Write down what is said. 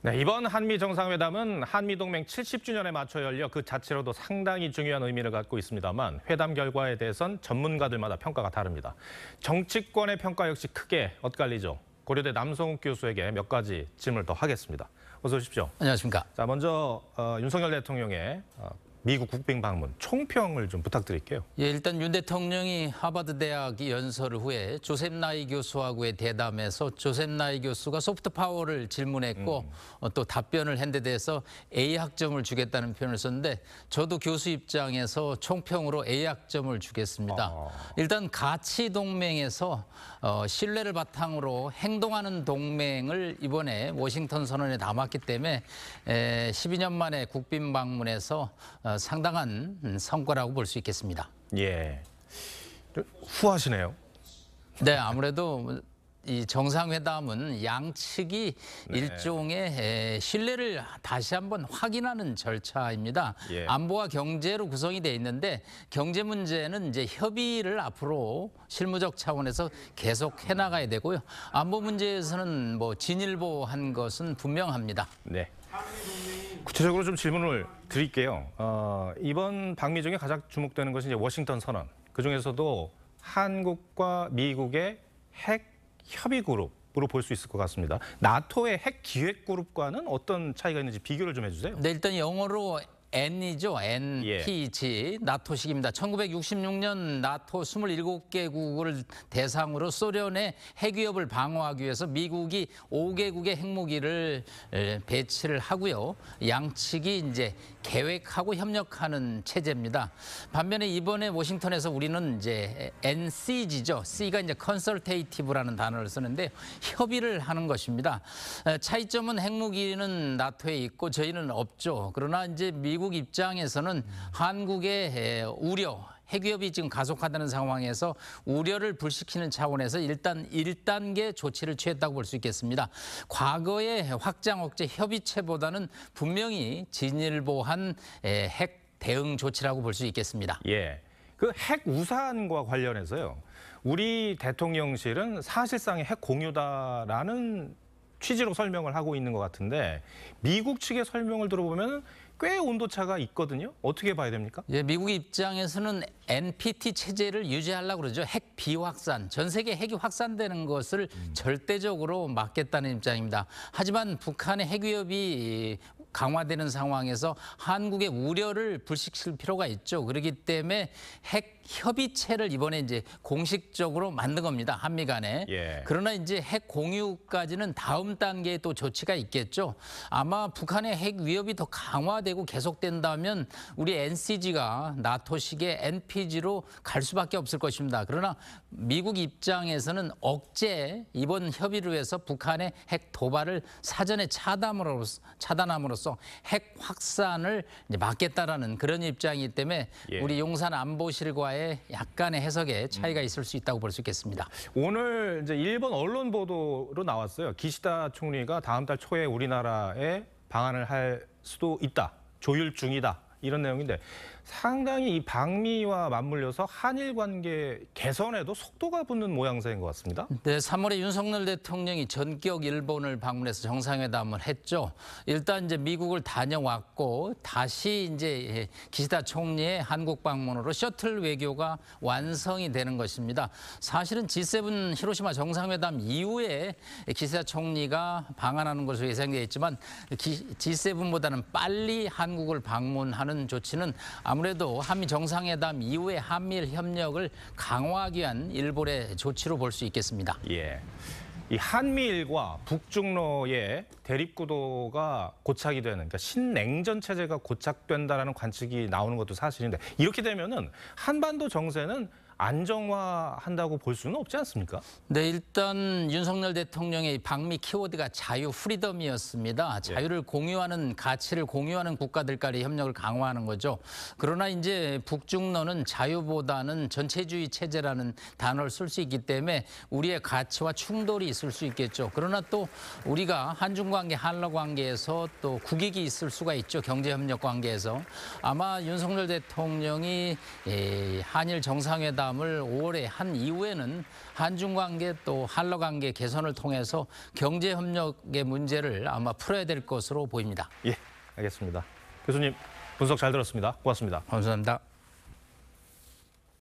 네, 이번 한미 정상회담은 한미 동맹 70주년에 맞춰 열려 그 자체로도 상당히 중요한 의미를 갖고 있습니다만 회담 결과에 대해선 전문가들마다 평가가 다릅니다. 정치권의 평가 역시 크게 엇갈리죠. 고려대 남성욱 교수에게 몇 가지 질문을 더 하겠습니다. 어서 오십시오. 안녕하십니까. 자, 먼저 어, 윤석열 대통령의 어, 미국 국빈 방문 총평을 좀 부탁드릴게요. 예, 일단 윤 대통령이 하버드 대학 연설 후에 조셉 나이 교수하고의 대담에서 조셉 나이 교수가 소프트 파워를 질문했고 음. 어, 또 답변을 한데 대해서 A 학점을 주겠다는 표현을 썼는데 저도 교수 입장에서 총평으로 A 학점을 주겠습니다. 아. 일단 가치 동맹에서 어, 신뢰를 바탕으로 행동하는 동맹을 이번에 워싱턴 선언에 담았기 때문에 에, 12년 만에 국빈 방문에서 어, 어, 상당한 음, 성과라고 볼 수 있겠습니다. 예. 후하시네요. 네, 아무래도 뭐 이 정상회담은 양측이 네. 일종의 신뢰를 다시 한번 확인하는 절차입니다. 예. 안보와 경제로 구성이 돼 있는데 경제 문제는 이제 협의를 앞으로 실무적 차원에서 계속 해나가야 되고요. 안보 문제에서는 뭐 진일보한 것은 분명합니다. 네. 구체적으로 좀 질문을 드릴게요. 어, 이번 방미 중에 가장 주목되는 것이 이제 워싱턴 선언. 그 중에서도 한국과 미국의 핵 협의 그룹으로 볼 수 있을 것 같습니다. 나토의 핵 기획 그룹과는 어떤 차이가 있는지 비교를 좀 해주세요. 네, 일단 영어로 N이죠. NPG 예. 나토식입니다. 1966년 나토 27개국을 대상으로 소련의 핵위협을 방어하기 위해서 미국이 5개국의 핵무기를 배치를 하고요. 양측이 이제 계획하고 협력하는 체제입니다. 반면에 이번에 워싱턴에서 우리는 이제 NCG죠. C가 이제 컨설테이티브라는 단어를 쓰는데 협의를 하는 것입니다. 차이점은 핵무기는 나토에 있고 저희는 없죠. 그러나 이제 미 미국 입장에서는 한국의 우려 핵위협이 지금 가속하다는 상황에서 우려를 불식키는 차원에서 일단 1단계 조치를 취했다고 볼 수 있겠습니다. 과거의 확장 억제 협의체보다는 분명히 진일보한 핵 대응 조치라고 볼 수 있겠습니다. 예. 그 핵 우산과 관련해서요. 우리 대통령실은 사실상의 핵 공유다라는 취지로 설명을 하고 있는 것 같은데 미국 측의 설명을 들어보면 꽤 온도차가 있거든요. 어떻게 봐야 됩니까? 예, 미국 입장에서는 NPT 체제를 유지하려고 그러죠. 핵 비확산, 전 세계 핵이 확산되는 것을 음. 절대적으로 막겠다는 입장입니다. 하지만 북한의 핵 위협이 강화되는 상황에서 한국의 우려를 불식시킬 필요가 있죠. 그렇기 때문에 핵 협의체를 이번에 이제 공식적으로 만든 겁니다. 한미 간에. 예. 그러나 이제 핵 공유까지는 다음 단계에 또 조치가 있겠죠. 아마 북한의 핵 위협이 더 강화되고 계속된다면 우리 NCG가 나토식의 NPG로 갈 수밖에 없을 것입니다. 그러나 미국 입장에서는 억제 이번 협의를 위해서 북한의 핵 도발을 사전에 차단함으로써, 차단함으로써 핵 확산을 이제 막겠다라는 그런 입장이기 때문에 예. 우리 용산 안보실과의 우리의 약간의 해석에 차이가 있을 수 있다고 볼 수 있겠습니다. 오늘 이제 일본 언론 보도로 나왔어요. 기시다 총리가 다음 달 초에 우리나라에 방한을 할 수도 있다. 조율 중이다. 이런 내용인데 상당히 이 방미와 맞물려서 한일 관계 개선에도 속도가 붙는 모양새인 것 같습니다. 네, 3월에 윤석열 대통령이 전격 일본을 방문해서 정상회담을 했죠. 일단 이제 미국을 다녀왔고 다시 이제 예, 기시다 총리의 한국 방문으로 셔틀 외교가 완성이 되는 것입니다. 사실은 G7 히로시마 정상회담 이후에 기시다 총리가 방한하는 것으로 예상되어 있지만 G7보다는 빨리 한국을 방문하는 하는 조치는 아무래도 한미 정상회담 이후에 한미일 협력을 강화하기 위한 일본의 조치로 볼 수 있겠습니다. 예. 이 한미일과 북중로의 대립구도가 고착이 되는 그러니까 신냉전 체제가 고착된다라는 관측이 나오는 것도 사실인데 이렇게 되면은 한반도 정세는 안정화한다고 볼 수는 없지 않습니까? 네, 일단 윤석열 대통령의 방미 키워드가 자유 프리덤이었습니다. 예. 자유를 예. 공유하는 가치를 공유하는 국가들 간의 협력을 강화하는 거죠. 그러나 이제 북중러는 자유보다는 전체주의 체제라는 단어를 쓸 수 있기 때문에 우리의 가치와 충돌이 있을 수 있겠죠. 그러나 또 우리가 한중 관계, 한러 관계에서 또 국익이 있을 수가 있죠. 경제 협력 관계에서 아마 윤석열 대통령이 예, 한일 정상회담 회담을 5월에 한 이후에는 한중 관계 또 한러 관계 개선을 통해서 경제 협력의 문제를 아마 풀어야 될 것으로 보입니다. 예, 알겠습니다. 교수님 분석 잘 들었습니다. 고맙습니다. 감사합니다.